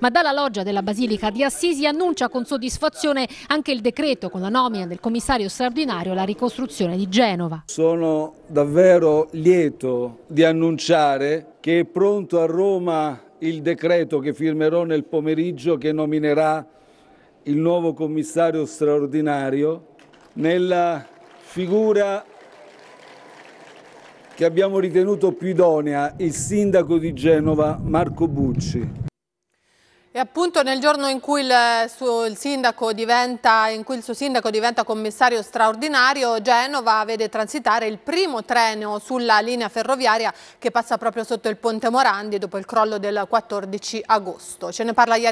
Ma dalla loggia della Basilica di Assisi annuncia con soddisfazione anche il decreto con la nomina del commissario straordinario alla ricostruzione di Genova. Sono davvero lieto di annunciare che è pronto a Roma il decreto che firmerò nel pomeriggio che nominerà il nuovo commissario straordinario nella figura che abbiamo ritenuto più idonea, il sindaco di Genova Marco Bucci. E appunto nel giorno in cui il suo, il diventa, in cui il suo sindaco diventa commissario straordinario, Genova vede transitare il primo treno sulla linea ferroviaria che passa proprio sotto il ponte Morandi dopo il crollo del 14 agosto. Ce ne parla Iari